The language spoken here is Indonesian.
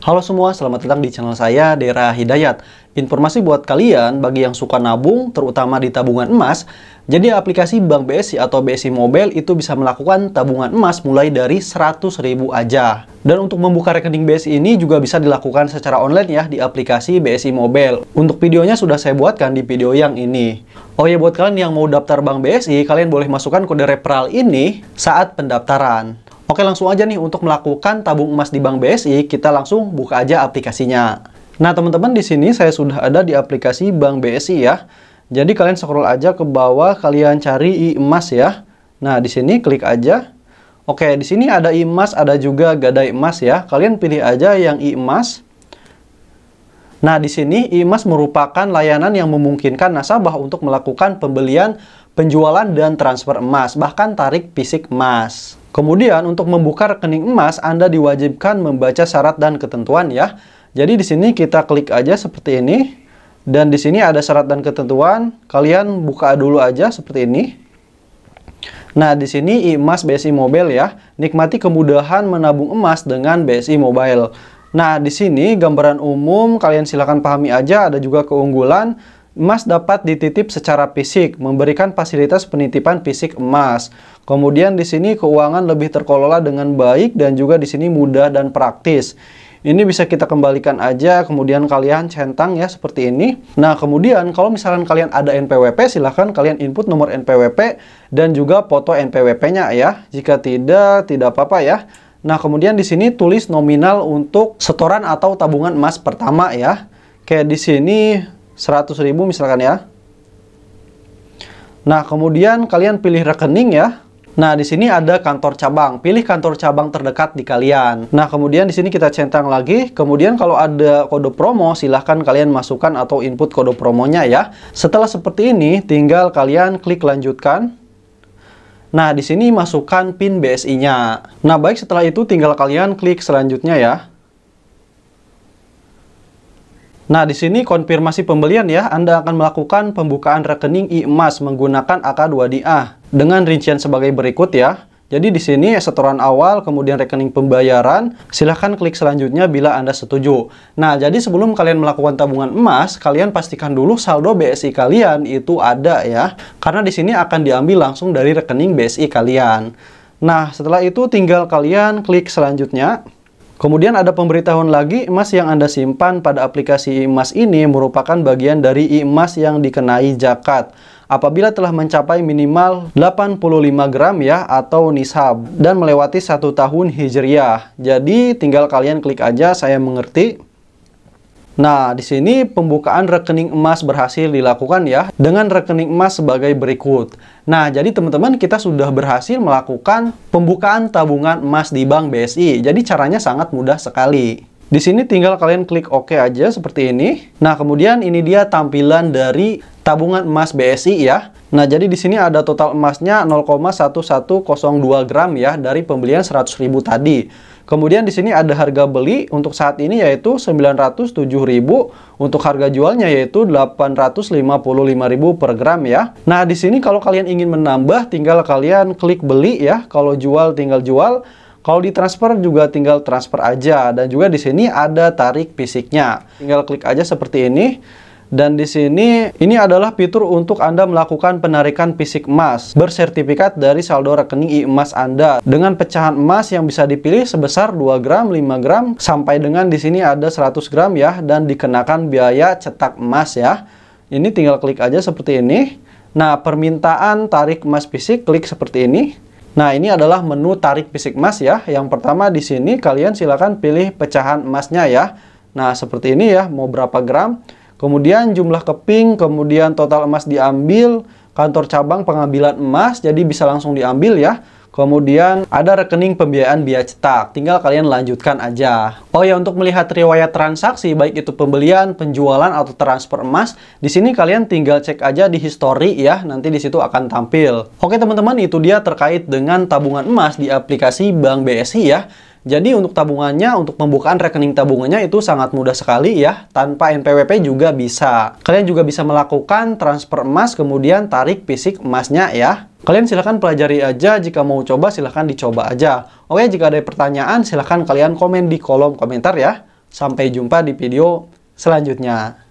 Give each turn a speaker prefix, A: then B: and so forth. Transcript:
A: Halo semua, selamat datang di channel saya, Dera Hidayat. Informasi buat kalian, bagi yang suka nabung, terutama di tabungan emas, jadi aplikasi Bank BSI atau BSI Mobile itu bisa melakukan tabungan emas mulai dari 100 ribu aja. Dan untuk membuka rekening BSI ini juga bisa dilakukan secara online ya di aplikasi BSI Mobile. Untuk videonya sudah saya buatkan di video yang ini. Oh ya, buat kalian yang mau daftar Bank BSI, kalian boleh masukkan kode referral ini saat pendaftaran. Oke langsung aja nih untuk melakukan tabung emas di Bank BSI, kita langsung buka aja aplikasinya. Nah teman-teman di sini saya sudah ada di aplikasi Bank BSI ya. Jadi kalian scroll aja ke bawah, kalian cari i emas ya. Nah di sini klik aja. Oke di sini ada i emas, ada juga gadai emas ya. Kalian pilih aja yang i emas. Nah, di sini emas merupakan layanan yang memungkinkan nasabah untuk melakukan pembelian, penjualan, dan transfer emas, bahkan tarik fisik emas. Kemudian untuk membuka rekening emas Anda diwajibkan membaca syarat dan ketentuan ya. Jadi di sini kita klik aja seperti ini dan di sini ada syarat dan ketentuan. Kalian buka dulu aja seperti ini. Nah, di sini emas BSI Mobile ya. Nikmati kemudahan menabung emas dengan BSI Mobile. Nah, di sini gambaran umum kalian silahkan pahami aja ada juga keunggulan Emas dapat dititip secara fisik, memberikan fasilitas penitipan fisik emas. Kemudian di sini keuangan lebih terkelola dengan baik dan juga di sini mudah dan praktis. Ini bisa kita kembalikan aja, kemudian kalian centang ya seperti ini. Nah, kemudian kalau misalkan kalian ada NPWP, silahkan kalian input nomor NPWP dan juga foto NPWP-nya ya. Jika tidak, tidak apa-apa ya. Nah, kemudian di sini tulis nominal untuk setoran atau tabungan emas pertama ya. Kayak di sini 100 ribu misalkan ya. Nah, kemudian kalian pilih rekening ya. Nah, di sini ada kantor cabang. Pilih kantor cabang terdekat di kalian. Nah, kemudian di sini kita centang lagi. Kemudian kalau ada kode promo, silahkan kalian masukkan atau input kode promonya ya. Setelah seperti ini, tinggal kalian klik lanjutkan. Nah, di sini masukkan PIN BSI-nya. Nah, baik setelah itu tinggal kalian klik selanjutnya ya. Nah, di sini konfirmasi pembelian ya, Anda akan melakukan pembukaan rekening emas menggunakan AK2DA dengan rincian sebagai berikut ya. Jadi di sini setoran awal, kemudian rekening pembayaran, silahkan klik selanjutnya bila Anda setuju. Nah, jadi sebelum kalian melakukan tabungan emas, kalian pastikan dulu saldo BSI kalian itu ada ya. Karena di sini akan diambil langsung dari rekening BSI kalian. Nah, setelah itu tinggal kalian klik selanjutnya. Kemudian ada pemberitahuan lagi, emas yang Anda simpan pada aplikasi emas ini merupakan bagian dari emas yang dikenai zakat apabila telah mencapai minimal 85 gram ya atau nisab dan melewati satu tahun hijriah. Jadi tinggal kalian klik aja saya mengerti. Nah, di sini pembukaan rekening emas berhasil dilakukan ya dengan rekening emas sebagai berikut. Nah, jadi teman-teman kita sudah berhasil melakukan pembukaan tabungan emas di Bank BSI. Jadi caranya sangat mudah sekali. Di sini tinggal kalian klik OK aja seperti ini. Nah, kemudian ini dia tampilan dari tabungan emas BSI ya. Nah, jadi di sini ada total emasnya 0,1102 gram ya dari pembelian 100.000 tadi. Kemudian di sini ada harga beli untuk saat ini yaitu 907.000, untuk harga jualnya yaitu 855.000 per gram ya. Nah, di sini kalau kalian ingin menambah tinggal kalian klik beli ya. Kalau jual tinggal jual, kalau ditransfer juga tinggal transfer aja dan juga di sini ada tarik fisiknya. Tinggal klik aja seperti ini. Dan di sini ini adalah fitur untuk Anda melakukan penarikan fisik emas bersertifikat dari saldo rekening emas Anda dengan pecahan emas yang bisa dipilih sebesar 2 gram, 5 gram sampai dengan di sini ada 100 gram ya dan dikenakan biaya cetak emas ya. Ini tinggal klik aja seperti ini. Nah, permintaan tarik emas fisik klik seperti ini. Nah, ini adalah menu tarik fisik emas ya. Yang pertama di sini kalian silakan pilih pecahan emasnya ya. Nah, seperti ini ya, mau berapa gram. Kemudian jumlah keping, kemudian total emas diambil, kantor cabang pengambilan emas, jadi bisa langsung diambil ya. Kemudian ada rekening pembiayaan biaya cetak, tinggal kalian lanjutkan aja. Oh ya, untuk melihat riwayat transaksi, baik itu pembelian, penjualan, atau transfer emas, di sini kalian tinggal cek aja di history ya, nanti di situ akan tampil. Oke teman-teman, itu dia terkait dengan tabungan emas di aplikasi Bank BSI ya. Jadi untuk tabungannya, untuk pembukaan rekening tabungannya itu sangat mudah sekali ya. Tanpa NPWP juga bisa. Kalian juga bisa melakukan transfer emas, kemudian tarik fisik emasnya ya. Kalian silahkan pelajari aja, jika mau coba silahkan dicoba aja. Oke, jika ada pertanyaan silahkan kalian komen di kolom komentar ya. Sampai jumpa di video selanjutnya.